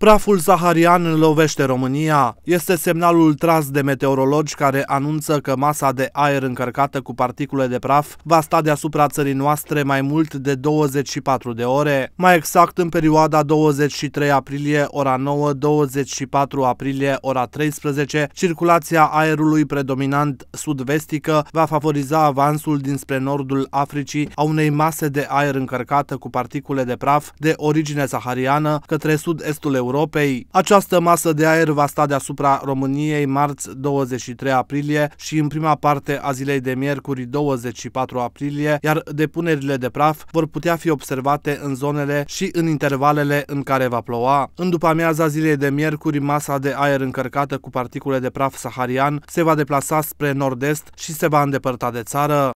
Praful saharian lovește România. Este semnalul tras de meteorologi care anunță că masa de aer încărcată cu particule de praf va sta deasupra țării noastre mai mult de 24 de ore, mai exact în perioada 23 aprilie ora 9, 24 aprilie ora 13. Circulația aerului predominant sud-vestică va favoriza avansul dinspre nordul Africii a unei mase de aer încărcată cu particule de praf de origine sahariană către sud-estul Europei. Această masă de aer va sta deasupra României marți 23 aprilie și în prima parte a zilei de miercuri 24 aprilie, iar depunerile de praf vor putea fi observate în zonele și în intervalele în care va ploua. În după amiaza zilei de miercuri, masa de aer încărcată cu particule de praf saharian se va deplasa spre nord-est și se va îndepărta de țară.